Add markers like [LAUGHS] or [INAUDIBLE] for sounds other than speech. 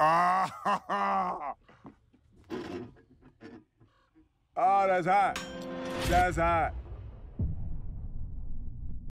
Ah, oh, [LAUGHS] that's hot. That's hot.